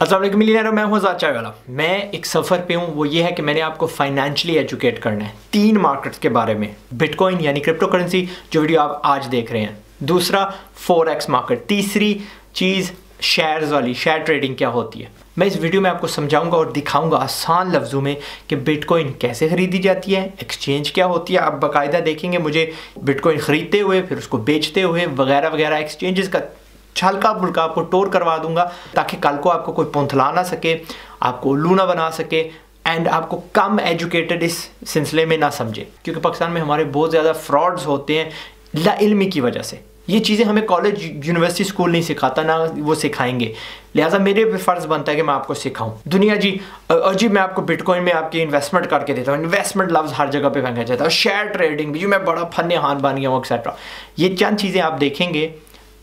Aslam millionaire मैं हूँ हजार चाय वाला मैं एक सफ़र पे हूँ वो ये है कि मैंने आपको फाइनेंशियली एजुकेट करना है तीन मार्केट्स के बारे में बिटकॉइन यानी क्रिप्टो करेंसी जो वीडियो आप आज देख रहे हैं दूसरा फोर एक्स मार्केट तीसरी चीज़ शेयर्स वाली शेयर ट्रेडिंग क्या होती है मैं इस वीडियो में आपको समझाऊंगा और दिखाऊंगा आसान लफ्ज़ों में कि बिटकॉइन कैसे ख़रीदी जाती है एक्सचेंज क्या होती है आप बाकायदा देखेंगे मुझे बिटकॉइन ख़रीदते हुए फिर उसको बेचते हुए वगैरह वगैरह एक्सचेंजेस का छलका बुलका आपको टोर करवा दूंगा ताकि कल को आपको कोई पौंथला ना सके आपको उल्लू ना बना सके एंड आपको कम एजुकेटेड इस सिलसिले में ना समझे क्योंकि पाकिस्तान में हमारे बहुत ज़्यादा फ्रॉड्स होते हैं ला इल्मी की वजह से ये चीज़ें हमें कॉलेज यूनिवर्सिटी स्कूल नहीं सिखाता ना वो सिखाएंगे लिहाजा मेरे पे फ़र्ज़ बनता है कि मैं आपको सिखाऊं दुनिया जी और जी मैं आपको बिटकॉइन में आपकी इन्वेस्टमेंट करके देता हूँ इन्वेस्टमेंट लफ्ज़ हर जगह पे फेंका जाता है और शेयर ट्रेडिंग भी जो मैं बड़ा फन हान बन गया हूँ एक्सेट्रा ये चंद चीज़ें आप देखेंगे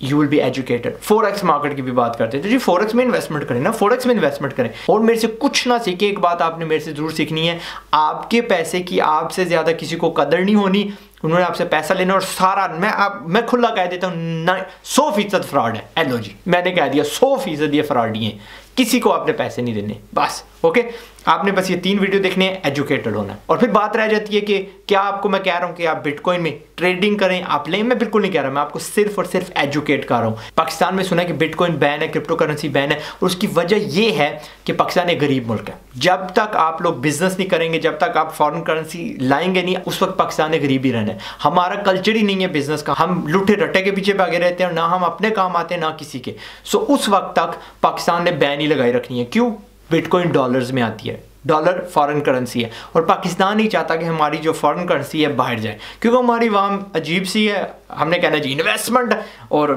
you will be educated ex market की भी बात करते हैं तो जी एक्स में इन्वेस्टमेंट करें ना एक्स में इन्वेस्टमेंट करें और मेरे से कुछ ना सीखे एक बात आपने मेरे से जरूर सीखनी है आपके पैसे की आपसे ज़्यादा किसी को कदर नहीं होनी उन्होंने आपसे पैसा लेना और सारा मैं आप मैं खुला कह देता हूँ सौ फीसद फ्रॉड है एलो जी मैंने कह दिया सौ फीसद ये फ्रॉड ये किसी को आपने पैसे नहीं देने बस ओके आपने बस ये तीन वीडियो देखने हैं एजुकेटेड होना है और फिर बात रह जाती है कि क्या आपको मैं कह रहा हूँ कि आप बिटकॉइन में ट्रेडिंग करें आप लें मैं बिल्कुल नहीं कह रहा मैं आपको सिर्फ और सिर्फ एजुकेट कर रहा हूँ पाकिस्तान में सुना है कि बिटकॉइन बैन है क्रिप्टो करेंसी बैन है और उसकी वजह यह है कि पाकिस्तान एक गरीब मुल्क है जब तक आप लोग बिजनेस नहीं करेंगे जब तक आप फॉरन करेंसी लाएंगे नहीं उस वक्त पाकिस्तान एक गरीब ही रहना है हमारा कल्चर ही नहीं है बिजनेस का हम लूठे रटे के पीछे भागे रहते हैं ना हम अपने काम आते हैं ना किसी के सो उस वक्त तक पाकिस्तान ने बैन ही लगाई रखनी है क्यों बिटकॉइन डॉलर्स में आती है डॉलर फॉरेन करेंसी है और पाकिस्तान ही चाहता कि हमारी जो फॉरेन करेंसी है बाहर जाए क्योंकि हमारी वहाँ अजीब सी है हमने कहना जी इन्वेस्टमेंट और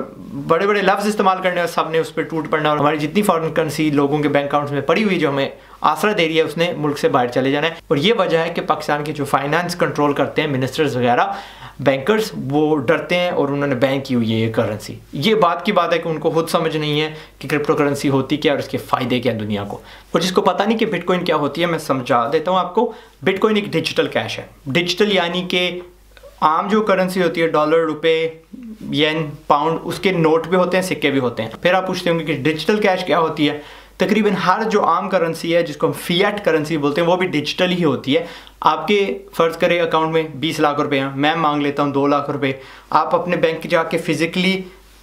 बड़े बड़े लफ्ज़ इस्तेमाल करने और सब ने उस पर टूट पड़ना और हमारी जितनी फॉरेन करेंसी लोगों के बैंक अकाउंट्स में पड़ी हुई जो हमें आसरा दे रही है उसने मुल्क से बाहर चले जाना है और ये वजह है कि पाकिस्तान के जो फाइनेंस कंट्रोल करते हैं मिनिस्टर्स वगैरह बैंकर्स वो डरते हैं और उन्होंने बैन की हुई है ये करेंसी ये बात की बात है कि उनको खुद समझ नहीं है कि क्रिप्टो करेंसी होती क्या और इसके फ़ायदे क्या दुनिया को और जिसको पता नहीं कि बिटकॉइन क्या होती है मैं समझा देता हूँ आपको बिटकॉइन एक डिजिटल कैश है डिजिटल यानी कि आम जो करेंसी होती है डॉलर रुपए येन पाउंड उसके नोट भी होते हैं सिक्के भी होते हैं फिर आप पूछते होंगे कि डिजिटल कैश क्या होती है तकरीबन हर जो आम करेंसी है जिसको हम फीएट करेंसी बोलते हैं वो भी डिजिटल ही होती है आपके फ़र्ज़ करें अकाउंट में बीस लाख रुपए हैं मैं मांग लेता हूँ दो लाख रुपए आप अपने बैंक जाके फिज़िकली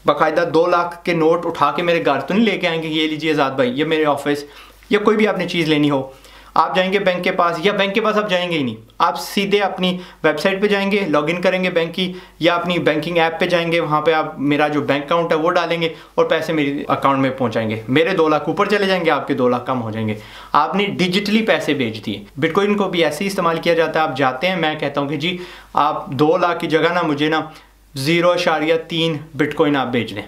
बाकायदा दो लाख के नोट उठा के मेरे घर तो नहीं लेके आएंगे ये लीजिए आज़ाद भाई ये मेरे ऑफिस या कोई भी आपने चीज़ लेनी हो आप जाएंगे बैंक के पास या बैंक के पास आप जाएंगे ही नहीं आप सीधे अपनी वेबसाइट पे जाएंगे लॉगिन करेंगे बैंक की या अपनी बैंकिंग ऐप पे जाएंगे वहाँ पे आप मेरा जो बैंक अकाउंट है वो डालेंगे और पैसे मेरे अकाउंट में पहुँचाएंगे मेरे दो लाख ऊपर चले जाएंगे आपके दो लाख कम हो जाएंगे आपने डिजिटली पैसे भेज दिए बिटकॉइन को भी ऐसे ही इस्तेमाल किया जाता है आप जाते हैं मैं कहता हूँ कि जी आप दो लाख की जगह ना मुझे ना जीरो इशारिया तीन बिटकॉइन आप भेज दें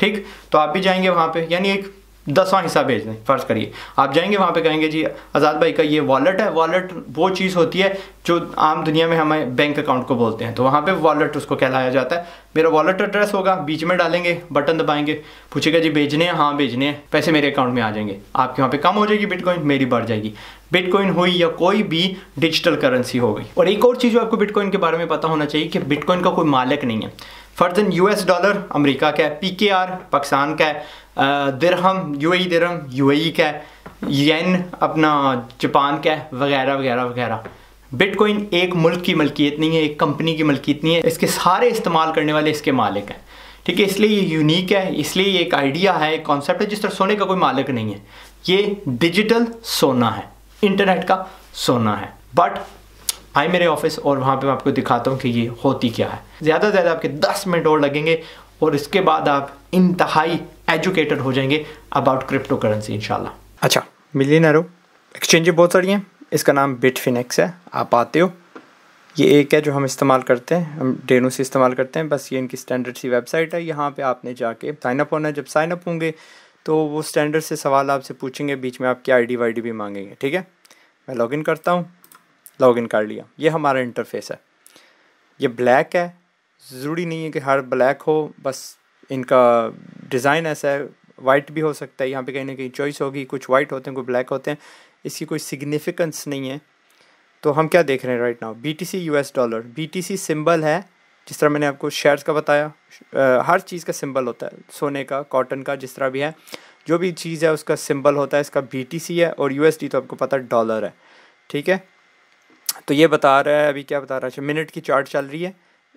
ठीक तो आप भी जाएंगे वहाँ पर यानी एक दसवां हिस्सा भेज दें फ़र्ज़ करिए आप जाएंगे वहाँ पे कहेंगे जी आज़ाद भाई का ये वॉलेट है वॉलेट वो चीज़ होती है जो आम दुनिया में हमें बैंक अकाउंट को बोलते हैं तो वहाँ पे वॉलेट उसको कहलाया जाता है मेरा वॉलेट एड्रेस होगा बीच में डालेंगे बटन दबाएंगे पूछेगा जी भेजने हैं हाँ भेजने हैं पैसे मेरे अकाउंट में आ जाएंगे आपके वहाँ पर कम हो जाएगी बिटकॉइन मेरी बढ़ जाएगी बिटकॉइन हुई या कोई भी डिजिटल करेंसी हो गई और एक और चीज़ जो आपको बिटकॉइन के बारे में पता होना चाहिए कि बिटकॉइन का कोई मालिक नहीं है फ़र्जन एस डॉलर अमरीका का है पी के आर पाकिस्तान का है दरहम यू दिरहम दरहम यू ए का है येन अपना जापान का है वगैरह वगैरह वगैरह बिटकॉइन एक मुल्क की मलकियत नहीं है एक कंपनी की मलकियत नहीं है इसके सारे इस्तेमाल करने वाले इसके मालिक हैं ठीक है इसलिए ये यूनिक है इसलिए ये एक आइडिया है एक कॉन्सेप्ट है जिस तरह सोने का कोई मालिक नहीं है ये डिजिटल सोना है इंटरनेट का सोना है बट आए मेरे ऑफिस और वहाँ पे मैं आपको दिखाता हूँ कि ये होती क्या है ज़्यादा से ज़्यादा आपके 10 मिनट और लगेंगे और इसके बाद आप इंतहाई एजुकेटेड हो जाएंगे अबाउट क्रिप्टो करेंसी इनशाला अच्छा मिलियनरो एक्सचेंजें बहुत सारी हैं इसका नाम बिटफिनेक्स है आप आते हो ये एक है जो हम इस्तेमाल करते हैं हम डेनो से इस्तेमाल करते हैं बस ये इनकी स्टैंडर्ड सी वेबसाइट है यहाँ पे आपने जाके साइन अप होना है जब साइन अप होंगे तो वो स्टैंडर्ड से सवाल आपसे पूछेंगे बीच में आपकी आईडी वाईडी भी मांगेंगे ठीक है मैं लॉगिन करता हूँ लॉगिन कर लिया ये हमारा इंटरफेस है ये ब्लैक है ज़रूरी नहीं है कि हर ब्लैक हो बस इनका डिज़ाइन ऐसा है वाइट भी हो सकता है यहाँ पे कहीं ना कहीं चॉइस होगी कुछ वाइट होते हैं कुछ ब्लैक होते हैं इसकी कोई सिग्निफिकेंस नहीं है तो हम क्या देख रहे हैं right now B T C U S dollar B T C symbol है जिस तरह मैंने आपको शेयर्स का बताया आ, हर चीज़ का सिंबल होता है सोने का कॉटन का जिस तरह भी है जो भी चीज़ है उसका सिंबल होता है इसका बी टी सी है और यू एस डी तो आपको पता है डॉलर है ठीक है तो ये बता रहा है अभी क्या बता रहा है अच्छा मिनट की चार्ट चल रही है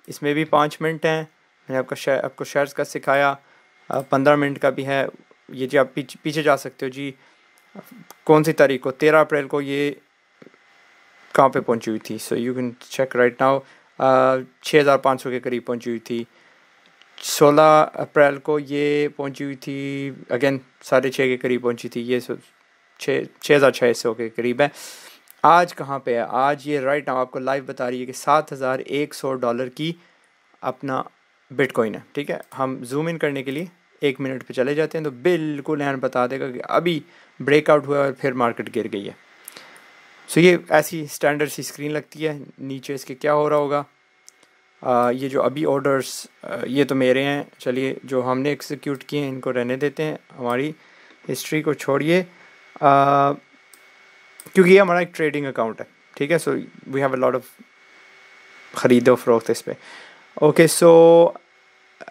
इसमें भी पाँच मिनट हैं मैंने आपका शेयर आपको शेयर्स का सिखाया पंद्रह मिनट का भी है ये जी आप पीछे पीछे जा सकते हो जी कौन सी तारीख को तेरह अप्रैल को ये कहाँ पे पहुँची हुई थी so you can check right now छः हज़ार पाँच सौ के करीब पहुँची हुई थी सोलह अप्रैल को ये पहुँची हुई थी अगेन साढ़े छः के करीब पहुँची थी ये छः छः हज़ार छः सौ के करीब है आज कहाँ पे है आज ये राइट नाउ आपको लाइव बता रही है कि सात हज़ार एक सौ डॉलर की अपना बिटकॉइन है ठीक है हम जूम इन करने के लिए एक मिनट पे चले जाते हैं तो बिल्कुल एन बता देगा कि अभी ब्रेकआउट हुआ और फिर मार्केट गिर गई है सो ये ऐसी स्टैंडर्ड सी स्क्रीन लगती है नीचे इसके क्या हो रहा होगा आ, ये जो अभी ऑर्डर्स ये तो मेरे हैं चलिए जो हमने एक्सिक्यूट किए हैं इनको रहने देते हैं हमारी हिस्ट्री को छोड़िए क्योंकि ये हमारा एक ट्रेडिंग अकाउंट है ठीक है so we have a lot of ख़रीदो फरोख्त इस पर ओके सो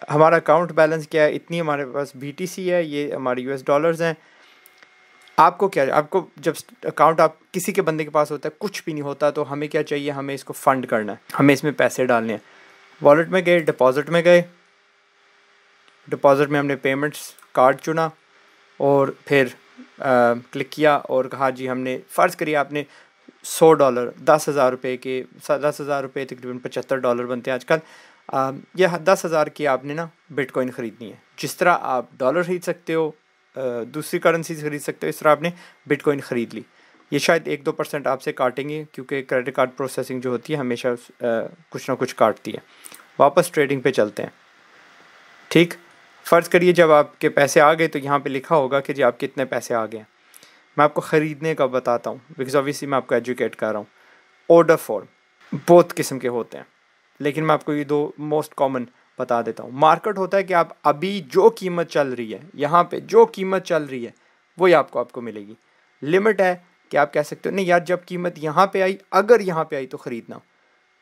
हमारा अकाउंट बैलेंस क्या है इतनी हमारे पास बी है ये हमारे यू एस डॉलर्स हैं आपको क्या आपको जब अकाउंट आप किसी के बंदे के पास होता है कुछ भी नहीं होता तो हमें क्या चाहिए हमें इसको फ़ंड करना है हमें इसमें पैसे डालने हैं वॉलेट में गए डिपॉजिट में गए डिपॉजिट में हमने पेमेंट्स कार्ड चुना और फिर क्लिक किया और कहा जी हमने फ़र्ज़ करिए आपने सौ डॉलर दस हज़ार रुपये के दस हज़ार रुपये तकरीबन पचहत्तर डॉलर बनते हैं आजकल यह दस हज़ार की आपने ना बिटकॉइन ख़रीदनी है जिस तरह आप डॉलर ख़रीद सकते हो दूसरी करेंसी ख़रीद सकते हो इस तरह आपने बिटकॉइन ख़रीद ली ये शायद एक दो परसेंट आपसे काटेंगे क्योंकि क्रेडिट कार्ड प्रोसेसिंग जो होती है हमेशा कुछ ना कुछ काटती है वापस ट्रेडिंग पे चलते हैं ठीक फ़र्ज़ करिए जब आपके पैसे आ गए तो यहाँ पे लिखा होगा कि जी आप कितने पैसे आ गए हैं मैं आपको ख़रीदने का बताता हूँ बिकॉज ऑब्वियसली मैं आपको एजुकेट कर रहा हूँ ऑर्डर फॉर्म बहुत किस्म के होते हैं लेकिन मैं आपको ये दो मोस्ट कॉमन बता देता हूँ मार्केट होता है कि आप अभी जो कीमत चल रही है यहाँ पे जो कीमत चल रही है वही आपको आपको मिलेगी लिमिट है कि आप कह सकते हो नहीं यार जब कीमत यहाँ पे आई अगर यहाँ पे आई तो ख़रीदना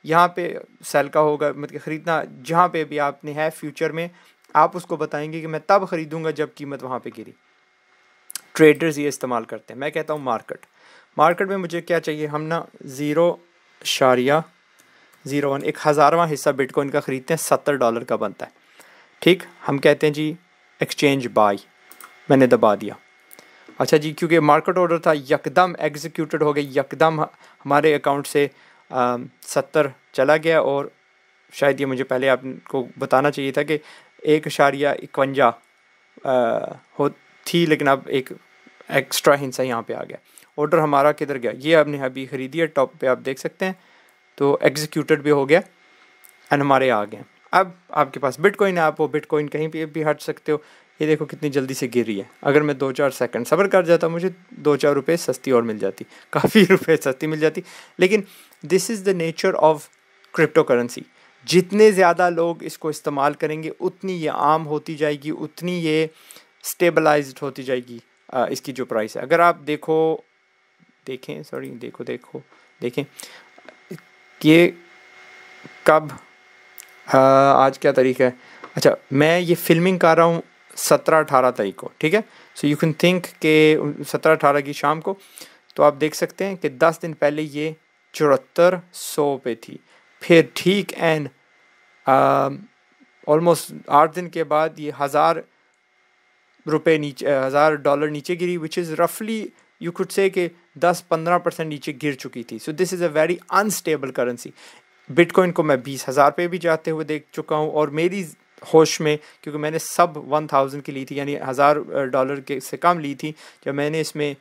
यहाँ पे सेल का होगा मतलब ख़रीदना जहाँ पे भी आपने है फ्यूचर में आप उसको बताएंगे कि मैं तब खरीदूंगा जब कीमत वहाँ पर गिरी ट्रेडर्स ये इस्तेमाल करते हैं मैं कहता हूँ मार्केट मार्केट में मुझे क्या चाहिए हम ना ज़ीरो शारिया ज़ीरो वन एक हज़ारवा हिस्सा बिटकॉइन का ख़रीदते हैं सत्तर डॉलर का बनता है ठीक हम कहते हैं जी एक्सचेंज बाई मैंने दबा दिया अच्छा जी क्योंकि मार्केट ऑर्डर था यकदम एग्जीक्यूटेड हो गई यकदम हमारे अकाउंट से सत्तर चला गया और शायद ये मुझे पहले आपको बताना चाहिए था कि एक इशारिया इक्वंजा हो थी लेकिन अब एक एक्स्ट्रा हिंसा यहाँ पे आ गया ऑर्डर हमारा किधर गया ये आपने अभी ख़रीदी है टॉप पे आप देख सकते हैं तो एग्जीक्यूटेड भी हो गया एंड हमारे आ गए अब आपके पास बिटकॉइन है आप वो बिटकॉइन कहीं पे भी हट सकते हो ये देखो कितनी जल्दी से गिर रही है अगर मैं दो चार सेकंड सबर कर जाता मुझे दो चार रुपये सस्ती और मिल जाती काफ़ी रुपये सस्ती मिल जाती लेकिन this is the nature of crypto currency जितने ज़्यादा लोग इसको इस्तेमाल करेंगे उतनी ये आम होती जाएगी उतनी ये स्टेबलाइज्ड होती जाएगी इसकी जो प्राइस है अगर आप देखो देखें सॉरी देखो देखो देखें ये कब आ, आज क्या तारीख है अच्छा मैं ये फिल्मिंग कर रहा हूँ सत्रह अठारह तारीख को ठीक है सो यू कैन थिंक के सत्रह अठारह की शाम को तो आप देख सकते हैं कि दस दिन पहले ये चौहत्तर सौ पे थी फिर ठीक एंड ऑलमोस्ट um, आठ दिन के बाद ये हज़ार रुपये नीचे uh, हज़ार डॉलर नीचे गिरी विच इज़ रफली यू कुड से कि दस पंद्रह परसेंट नीचे गिर चुकी थी so this is a very unstable currency bitcoin को मैं बीस हज़ार पे भी जाते हुए देख चुका हूँ और मेरी होश में क्योंकि मैंने सब वन थाउजेंड की ली थी यानी हज़ार डॉलर uh, के से कम ली थी जब मैंने इसमें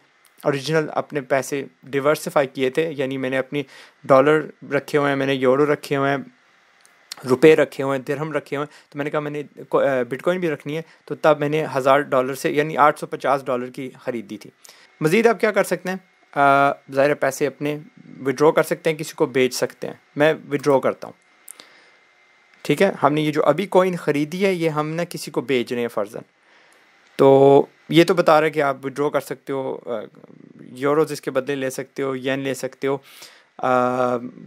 ओरिजिनल अपने पैसे डिवर्सिफाई किए थे यानी मैंने अपनी डॉलर रखे हुए हैं मैंने यूरो रखे हुए हैं रुपए रखे हुए हैं दिरहम रखे हुए हैं तो मैंने कहा मैंने बिटकॉइन भी रखनी है तो तब मैंने हज़ार डॉलर से यानी आठ सौ पचास डॉलर की खरीद दी थी मज़ीद आप क्या कर सकते हैं ज़ाहिर पैसे अपने विड्रॉ कर सकते हैं किसी को बेच सकते हैं मैं विड्रॉ करता हूँ ठीक है हमने ये जो अभी कॉइन ख़रीदी है ये हम ना किसी को बेच रहे हैं फ़र्ज़न तो ये तो बता रहे कि आप विड्रॉ कर सकते हो यूरोज इसके बदले ले सकते हो येन ले सकते हो आ,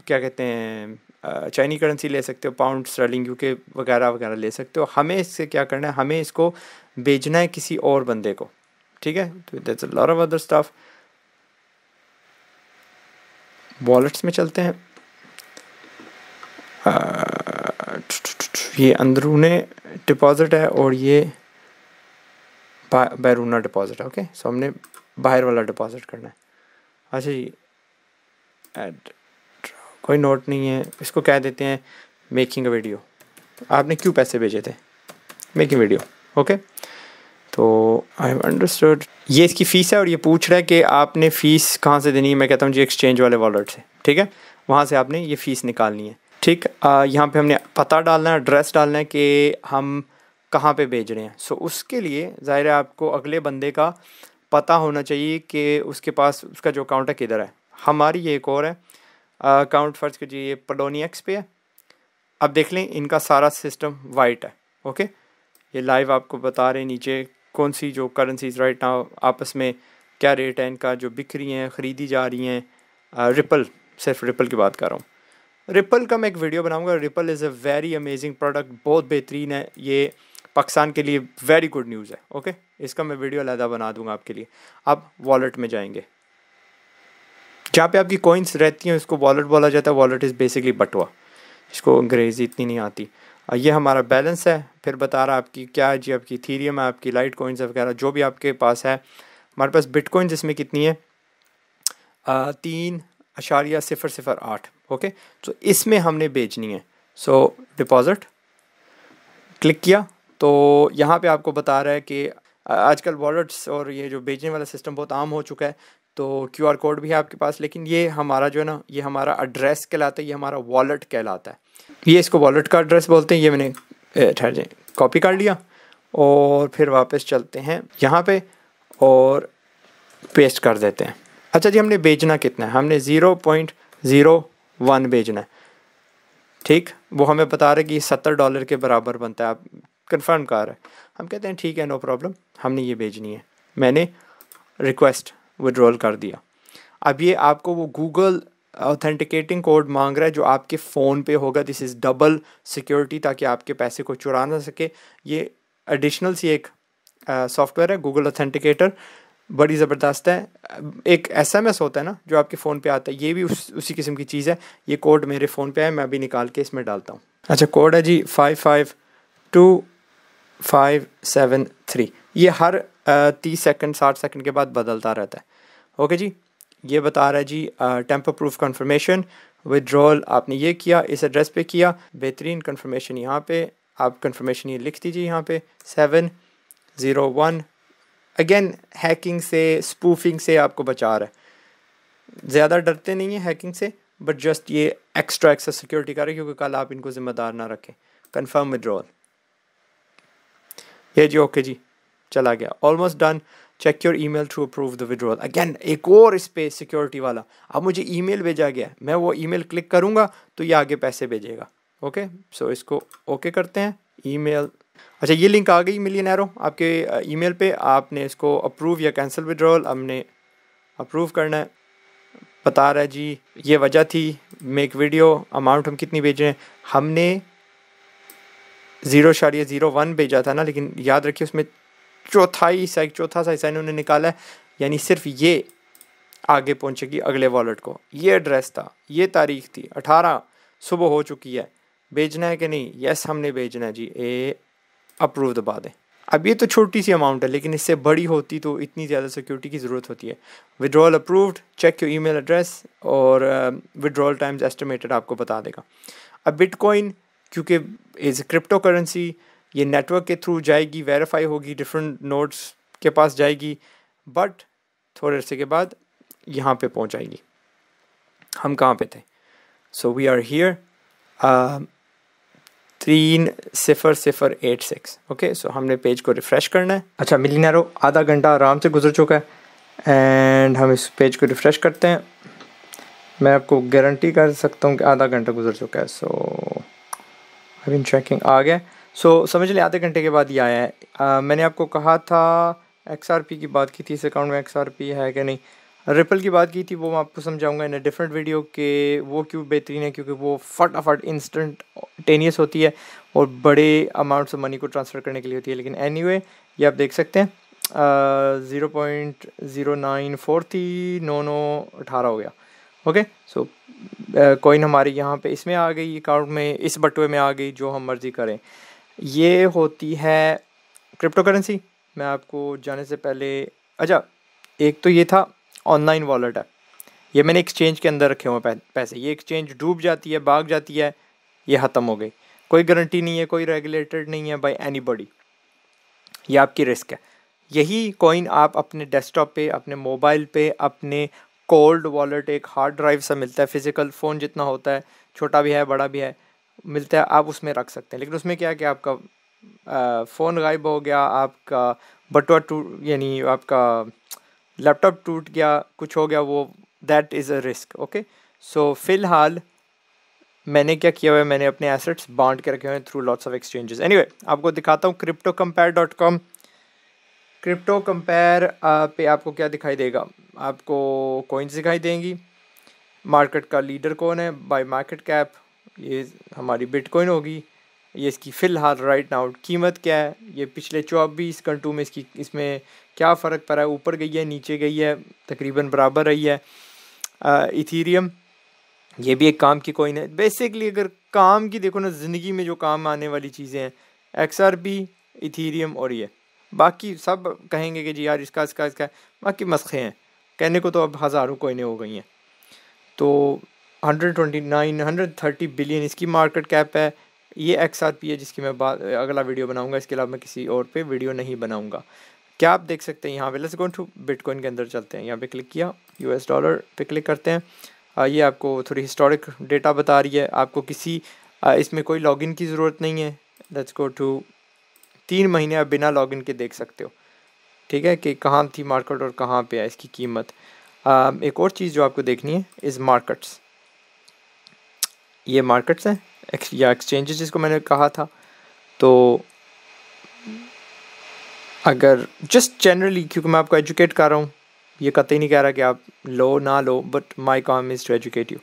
क्या कहते हैं चाइनी करेंसी ले सकते हो पाउंड स्टर्लिंग यूके वगैरह वगैरह ले सकते हो हमें इससे क्या करना है हमें इसको भेजना है किसी और बंदे को ठीक है तो lot of other stuff wallets में चलते हैं आ, ये अंदरूने डिपॉजिट है और ये बैरूना डिपॉजिट ओके सो हमने बाहर वाला डिपॉजिट करना है अच्छा जी एड कोई नोट नहीं है इसको कह देते हैं मेकिंग वीडियो आपने क्यों पैसे भेजे थे मेकिंग वीडियो ओके तो आई अंडरस्टूड ये इसकी फ़ीस है और ये पूछ रहा है कि आपने फ़ीस कहाँ से देनी है मैं कहता हूँ जी एक्सचेंज वाले वॉलेट से ठीक है वहाँ से आपने ये फ़ीस निकालनी है ठीक यहाँ पे हमने पता डालना है एड्रेस डालना है कि हम कहाँ पे भेज रहे हैं सो उसके लिए ज़ाहिर है आपको अगले बंदे का पता होना चाहिए कि उसके पास उसका जो अकाउंट है किधर है हमारी ये एक और है अकाउंट फर्ज कीजिए ये पडोनियक्स पे है अब देख लें इनका सारा सिस्टम वाइट है ओके ये लाइव आपको बता रहे हैं नीचे कौन सी जो करेंसीज राइट नाउ आपस में क्या रेट है इनका जो बिक रही हैं ख़रीदी जा रही हैं रिपल सिर्फ रिपल की बात कर रहा हूँ रिपल का मैं एक वीडियो बनाऊँगा Ripple is a very amazing product बहुत बेहतरीन है ये पाकिस्तान के लिए वेरी गुड न्यूज़ है ओके इसका मैं वीडियो अलहदा बना दूंगा आपके लिए आप वॉलेट में जाएंगे जहाँ पे आपकी कोइंस रहती हैं उसको वॉलेट बोला जाता है वॉलेट इज़ बेसिकली बटुआ इसको अंग्रेज़ी इतनी नहीं आती ये हमारा बैलेंस है फिर बता रहा आपकी क्या जी आपकी थीरियम है आपकी लाइट कोइंस वगैरह जो भी आपके पास है हमारे पास कोइंस इसमें कितनी है आ, तीन अशारिया सिफर सिफर आठ ओके तो इसमें हमने बेचनी है सो डिपॉज़िट क्लिक किया तो यहाँ पे आपको बता रहा है कि आजकल वॉलेट्स और ये जो बेचने वाला सिस्टम बहुत आम हो चुका है तो क्यू आर कोड भी है आपके पास लेकिन ये हमारा जो है ना ये हमारा एड्रेस कहलाता है ये हमारा वॉलेट कहलाता है ये इसको वॉलेट का एड्रेस बोलते हैं ये मैंने ठहर जाए कॉपी कर लिया और फिर वापस चलते हैं यहाँ पे और पेस्ट कर देते हैं अच्छा जी हमने बेचना कितना है हमने ज़ीरो पॉइंट ज़ीरो वन बेचना है ठीक वो हमें बता रहे कि सत्तर डॉलर के बराबर बनता है आप कन्फर्म कर रहा है हम कहते हैं ठीक है नो प्रॉब्लम हमने ये भेजनी है मैंने रिक्वेस्ट विड्रॉल कर दिया अब ये आपको वो गूगल ऑथेंटिकेटिंग कोड मांग रहा है जो आपके फ़ोन पे होगा दिस इज़ डबल सिक्योरिटी ताकि आपके पैसे को चुरा ना सके ये एडिशनल सी एक सॉफ्टवेयर है गूगल ऑथेंटिकेटर बड़ी ज़बरदस्त है एक एस एम एस होता है ना जो आपके फ़ोन पे आता है ये भी उस उसी किस्म की चीज़ है ये कोड मेरे फ़ोन पे है मैं अभी निकाल के इसमें डालता हूँ अच्छा कोड है G five five two five seven three ये हर तीस सेकंड साठ सेकंड के बाद बदलता रहता है ओके जी ये बता रहा है जी टेम्पो प्रूफ कन्फर्मेशन विदड्रॉल आपने ये किया इस एड्रेस पे किया बेहतरीन कन्फर्मेशन यहाँ पे आप कन्फर्मेशन ये लिख दीजिए यहाँ पे seven zero one again hacking से स्पूफिंग से आपको बचा रहा है ज़्यादा डरते नहीं है हैकिंग से बट जस्ट ये एक्स्ट्रा एक्स्ट्रा सिक्योरिटी कर करें क्योंकि कल आप इनको ज़िम्मेदार ना रखें कन्फर्म विदड्रॉल ये जी ओके जी चला गया almost done check your email through approve the withdrawal again एक और इस पर सिक्योरिटी वाला अब मुझे ई मेल भेजा गया मैं वो ई मेल क्लिक करूँगा तो ये आगे पैसे भेजेगा ओके सो इसको ओके करते हैं ई मेल अच्छा ये लिंक आ गई मिलियन एरो आपके ई मेल पर आपने इसको अप्रूव या कैंसिल विड्रॉल हमने अप्रूव करना है बता रहा है जी ये वजह थी मेक वीडियो अमाउंट हम कितनी भेज रहे हैं हमने ज़ीरो शारिया ज़ीरो वन भेजा था ना लेकिन याद रखिए उसमें चौथाई हिस्सा चौथा सा हिस्सा इन्होंने निकाला है यानी सिर्फ ये आगे पहुँचेगी अगले वॉलेट को ये एड्रेस था ये तारीख थी अठारह सुबह हो चुकी है भेजना है कि नहीं यस हमने भेजना है जी ए अप्रूव दबा दें अब ये तो छोटी सी अमाउंट है लेकिन इससे बड़ी होती तो इतनी ज़्यादा सिक्योरिटी की ज़रूरत होती है withdrawal approved check your email address और विड्रॉल टाइम्स एस्टिमेटेड आपको बता देगा अब बिटकॉइन क्योंकि एज ए क्रिप्टो करेंसी ये नेटवर्क के थ्रू जाएगी वेरीफाई होगी डिफरेंट नोट्स के पास जाएगी बट थोड़े अरसे के बाद यहाँ पे पहुँच जाएगी हम कहाँ पे थे सो वी आर हियर तीन सिफर सिफर एट सिक्स ओके सो हमने पेज को रिफ़्रेश करना है अच्छा मिली मिलीनारो आधा घंटा आराम से गुजर चुका है एंड हम इस पेज को रिफ़्रेश करते हैं मैं आपको गारंटी कर सकता हूँ कि आधा घंटा गुजर चुका है सो आई चेकिंग आ गया सो so, समझ लें आधे घंटे के बाद ये आया है आ, मैंने आपको कहा था एक्स आर पी की बात की थी इस अकाउंट में एक्स आर पी है कि नहीं रिपल की बात की थी वो मैं आपको समझाऊंगा इन डिफरेंट वीडियो के वो क्यों बेहतरीन है क्योंकि वो फटाफट इंस्टेंट टेनियस होती है और बड़े अमाउंट से मनी को ट्रांसफ़र करने के लिए होती है लेकिन एनी anyway, ये आप देख सकते हैं zero point zero nine four थी नौ नौ अठारह हो गया ओके सो कॉइन हमारी यहाँ पे इसमें आ गई अकाउंट में इस बटुए में आ गई जो हम मर्ज़ी करें ये होती है क्रिप्टो करेंसी मैं आपको जाने से पहले अच्छा एक तो ये था ऑनलाइन वॉलेट है ये मैंने एक्सचेंज के अंदर रखे हुए पैसे ये एक्सचेंज डूब जाती है भाग जाती है ये ख़त्म हो गई कोई गारंटी नहीं है कोई रेगुलेटेड नहीं है बाई एनी बॉडी ये आपकी रिस्क है यही कॉइन आप अपने डेस्कटॉप पे अपने मोबाइल पे अपने कोल्ड वॉलेट एक हार्ड ड्राइव सा मिलता है फिजिकल फ़ोन जितना होता है छोटा भी है बड़ा भी है मिलता है आप उसमें रख सकते हैं लेकिन उसमें क्या है कि आपका फ़ोन गायब हो गया आपका बटुआ टूट यानी आपका लैपटॉप टूट गया कुछ हो गया वो that is a risk okay so फ़िलहाल मैंने क्या किया हुआ है मैंने अपने एसेट्स बांट के रखे हुए हैं through lots of exchanges anyway आपको दिखाता हूँ crypto compare dot com crypto compare पे आपको क्या दिखाई देगा आपको कोइंस दिखाई देंगी मार्केट का लीडर कौन है बाय मार्केट कैप ये हमारी बिटकॉइन होगी ये इसकी फ़िलहाल राइट नाउ कीमत क्या है ये पिछले चौबीस घंटों में इसकी इसमें क्या फ़र्क पड़ा है ऊपर गई है नीचे गई है तकरीबन बराबर रही है इथीरियम ये भी एक काम की कोइन है बेसिकली अगर काम की देखो ना ज़िंदगी में जो काम आने वाली चीज़ें हैं एक्स इथीरियम और ये बाकी सब कहेंगे कि जी यार इसका इसका इसका बाकी मस्खे हैं कहने को तो अब हज़ारों कोइने हो गई हैं तो 129 130 बिलियन इसकी मार्केट कैप है ये एक्स आर पी है जिसकी मैं बात अगला वीडियो बनाऊंगा इसके अलावा मैं किसी और पे वीडियो नहीं बनाऊंगा क्या आप देख सकते हैं यहाँ पे लेट्स गो टू बिटकॉइन के अंदर चलते हैं यहाँ पे क्लिक किया यूएस डॉलर पे क्लिक करते हैं ये आपको थोड़ी हिस्टोरिक डेटा बता रही है आपको किसी इसमें कोई लॉगिन की ज़रूरत नहीं है लेट्स गो टू तीन महीने आप बिना लॉगिन के देख सकते हो ठीक है कि कहाँ थी मार्केट और कहाँ पे है इसकी कीमत एक और चीज़ जो आपको देखनी है इज़ मार्केट्स ये मार्केट्स हैं या एक्सचेंजेस जिसको मैंने कहा था तो अगर जस्ट जनरली क्योंकि मैं आपको एजुकेट कर रहा हूँ ये कतई नहीं कह रहा कि आप लो ना लो बट माई काम is to educate you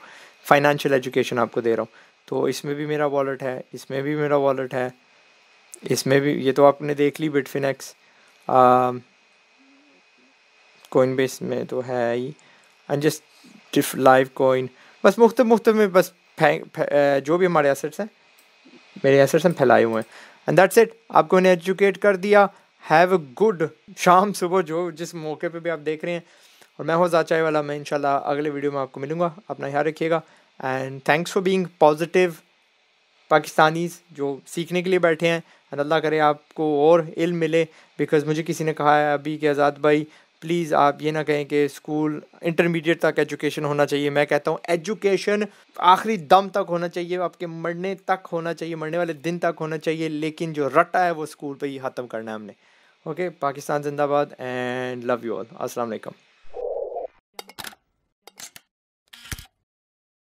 financial education आपको दे रहा हूँ तो इसमें भी मेरा वॉलेट है इसमें भी मेरा वॉलेट है इसमें भी ये तो आपने देख ली एक्स कोइन बेस में तो है ही एंड जस्ट लाइव कोइन बस मुख्त मुख्त में बस फेंक जो भी हमारे एसेट्स हैं मेरे एसेट्स हम फैलाए हुए हैं एंड दैट्स इट आपको इन्हें एजुकेट कर दिया हैव अ गुड शाम सुबह जो जिस मौके पे भी आप देख रहे हैं और मैं हूँ जाचाई वाला मैं इंशाल्लाह अगले वीडियो में आपको मिलूँगा अपना ख्याल रखिएगा and thanks for being positive Pakistanis जो सीखने के लिए बैठे हैं अल्लाह करे आपको और इल मिले बिकॉज़ मुझे किसी ने कहा है अभी कि आज़ाद भाई प्लीज़ आप ये ना कहें कि स्कूल इंटरमीडिएट तक एजुकेशन होना चाहिए मैं कहता हूँ एजुकेशन आखिरी दम तक होना चाहिए आपके मरने तक होना चाहिए मरने वाले दिन तक होना चाहिए लेकिन जो रटा है वो स्कूल पर ही ख़त्म करना है हमने ओके पाकिस्तान जिंदाबाद एंड लव यू ऑल अस्सलाम वालेकुम